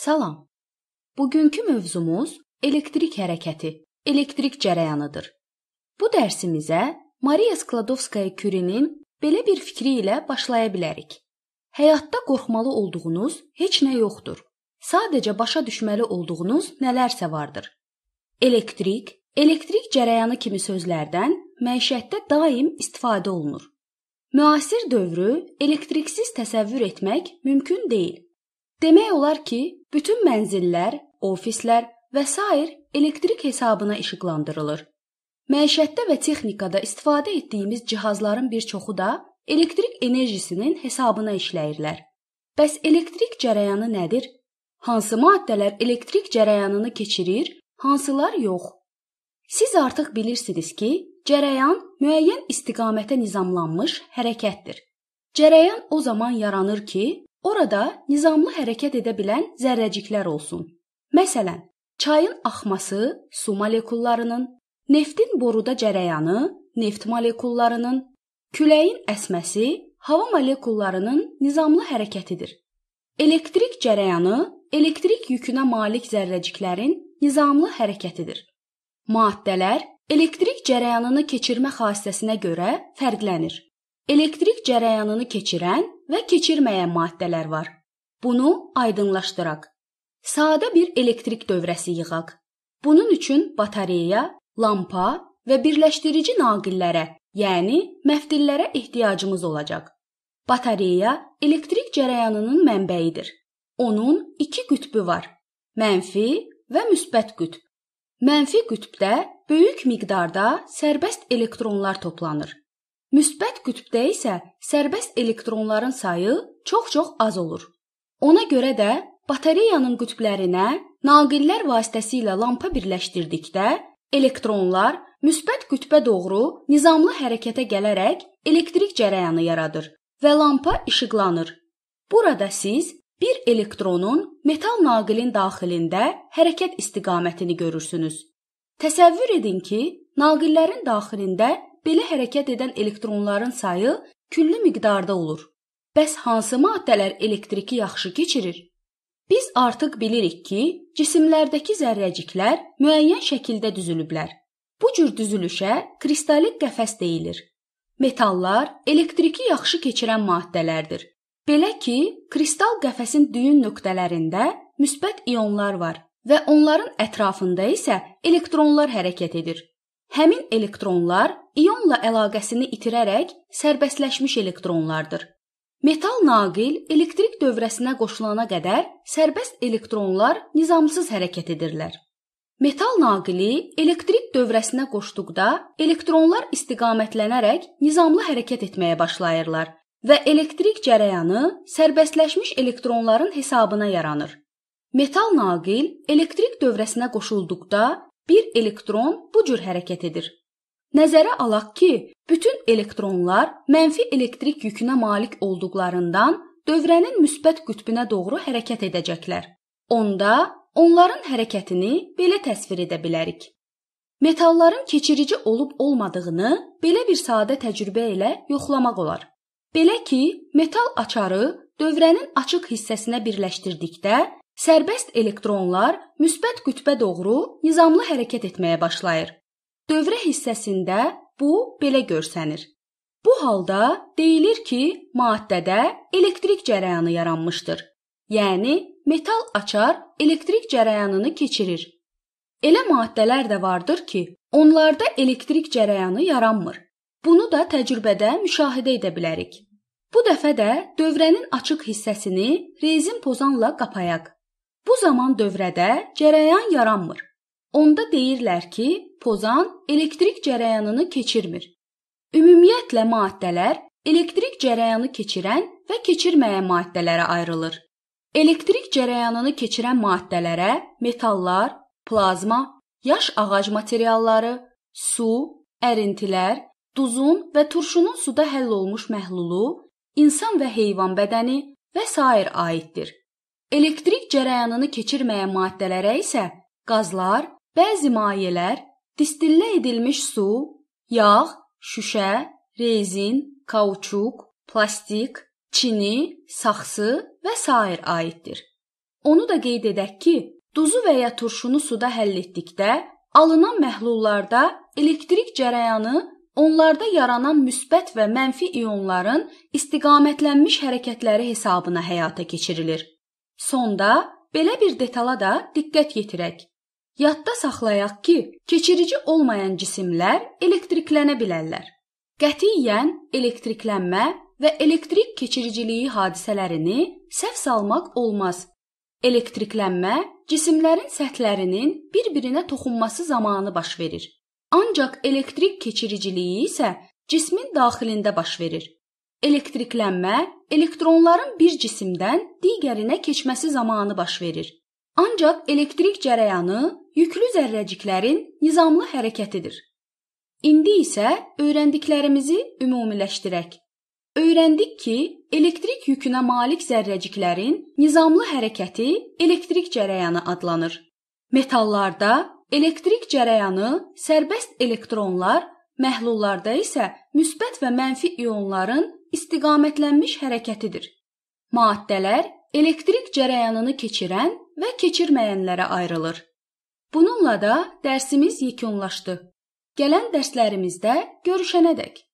Salam. Bugünkü mövzumuz elektrik hərəkəti, elektrik cərəyanıdır. Bu dərsimizə Maria Skladovskaya-Curie-nin belə bir fikri ilə başlaya bilərik. Həyatda qorxmalı olduğunuz heç nə yoxdur. Sadəcə başa düşməli olduğunuz nələrsə vardır. Elektrik, elektrik cərəyanı kimi sözlərdən məişətdə daim istifadə olunur. Müasir dövrü elektriksiz təsəvvür etmək mümkün deyil. Demək olar ki, bütün mənzillər, ofislər və s. elektrik hesabına işıqlandırılır. Məişətdə və texnikada istifadə etdiyimiz cihazların bir çoxu da elektrik enerjisinin hesabına işləyirlər. Bəs elektrik cərəyanı nədir? Hansı maddələr elektrik cərəyanını keçirir, hansılar yox? Siz artıq bilirsiniz ki, cərəyan müəyyən istiqamətə nizamlanmış hərəkətdir. Cərəyan o zaman yaranır ki, Orada nizamlı hərəkət edə bilən zərrəciklər olsun. Məsələn, çayın axması su molekullarının, neftin boruda cərəyanı neft molekullarının, küləyin əsməsi hava molekullarının nizamlı hərəkətidir. Elektrik cərəyanı elektrik yükünə malik zərrəciklərin nizamlı hərəkətidir. Maddələr elektrik cərəyanını keçirmə xassəsinə görə fərqlənir elektrik cərəyanını keçirən və keçirməyən maddələr var. Bunu aydınlaşdıraq. Sadə bir elektrik dövrəsi yığaq. Bunun üçün batareya, lampa və birləşdirici naqillərə, yəni məftillərə ehtiyacımız olacaq. Batareya elektrik cərəyanının mənbəyidir. Onun iki qütbü var: mənfi və müsbət qütb. Mənfi qütbdə böyük miqdarda sərbəst elektronlar toplanır. Müsbət qütbdə isə sərbəst elektronların sayı çox-çox az olur. Ona görə də batareyanın qütblərinə naqillər vasitəsilə lampa birləşdirdikdə elektronlar müsbət qütbə doğru nizamlı hərəkətə gələrək elektrik cərəyanı yaradır və lampa işıqlanır. Burada siz bir elektronun metal naqilin daxilində hərəkət istiqamətini görürsünüz. Təsəvvür edin ki, naqillərin daxilində belə hərəkət edən elektronların sayı küllü miqdarda olur. Bəs hansı maddələr elektriki yaxşı keçirir? Biz artıq bilirik ki, cisimlərdəki zərrəciklər müəyyən şəkildə düzülüblər. Bu cür düzülüşə kristallik qəfəs deyilir. Metallar elektriki yaxşı keçirən maddələrdir. Belə ki, kristal qəfəsin düyün nöqtələrində müsbət ionlar var və onların ətrafında isə elektronlar hərəkət edir. Həmin elektronlar ionla əlaqəsini itirərək sərbəstləşmiş elektronlardır. Metal naqil elektrik dövrəsinə qoşulana qədər sərbəst elektronlar nizamsız hərəkət edirlər. Metal naqili elektrik dövrəsinə qoşduqda elektronlar istiqamətlənərək nizamlı hərəkət etməyə başlayırlar və elektrik cərəyanı sərbəstləşmiş elektronların hesabına yaranır. Metal naqil elektrik dövrəsinə qoşulduqda bir elektron bu cür hərəkət edir. Nəzərə alaq ki, bütün elektronlar mənfi elektrik yükünə malik olduqlarından dövrənin müsbət qütbünə doğru hərəkət edəcəklər. Onda onların hərəkətini belə təsvir edə bilərik. Metalların keçirici olub olmadığını belə bir sadə təcrübə ilə yoxlamaq olar. Belə ki, metal açarı dövrənin açıq hissəsinə birləşdirdikdə Sərbəst elektronlar müsbət qütbə doğru nizamlı hərəkət etməyə başlayır. Dövrə hissəsində bu belə görsənir. Bu halda deyilir ki, maddədə elektrik cərəyanı yaranmışdır. Yəni metal açar elektrik cərəyanını keçirir. Elə maddələr də vardır ki, onlarda elektrik cərəyanı yaranmır. Bunu da təcrübədə müşahidə edə bilərik. Bu dəfə də dövrənin açıq hissəsini rezin pozanla qapayaq. Bu zaman dövrədə cərəyan yaranmır. Onda deyirlər ki, pozan elektrik cərəyanını keçirmir. Ümumiyyətlə maddələr elektrik cərəyanı keçirən və keçirməyən maddələrə ayrılır. Elektrik cərəyanını keçirən maddələrə metallar, plazma, yaş ağac materialları, su, ərintilər, duzun və turşunun suda həll olmuş məhlulu, insan və heyvan bədəni və sair aiddir. Elektrik cərəyanını keçirməyən maddələrə isə qazlar, bəzi mayələr, distillə edilmiş su, yağ, şüşə, rezin, kauçuk, plastik, çini, saxsı və sair aiddir. Onu da qeyd edək ki, duzu və ya turşunu suda həll etdikdə alınan məhlullarda elektrik cərəyanı onlarda yaranan müsbət və mənfi ionların istiqamətlənmiş hərəkətləri hesabına həyata keçirilir. Sonda belə bir detala da diqqət yetirək. Yadda saxlayaq ki, keçirici olmayan cisimlər elektriklənə bilərlər. Qətiyyən elektriklənmə və elektrik keçiriciliyi hadisələrini səhv salmaq olmaz. Elektriklənmə cisimlərin səthlərinin bir-birinə toxunması zamanı baş verir. Ancaq elektrik keçiriciliyi isə cismin daxilində baş verir. Elektriklənmə elektronların bir cisimdən digərinə keçməsi zamanı baş verir. Ancaq elektrik cərəyanı yüklü zərrəciklərin nizamlı hərəkətidir. İndi isə öyrəndiklərimizi ümumiləşdirək. Öyrəndik ki, elektrik yükünə malik zərrəciklərin nizamlı hərəkəti elektrik cərəyanı adlanır. Metallarda elektrik cərəyanı sərbəst elektronlar Məhlullarda isə müsbət və mənfi ionların istiqamətlənmiş hərəkətidir. Maddələr elektrik cərəyanını keçirən və keçirməyənlərə ayrılır. Bununla da dərsimiz yekunlaşdı. Gələn dərslərimizdə görüşənədək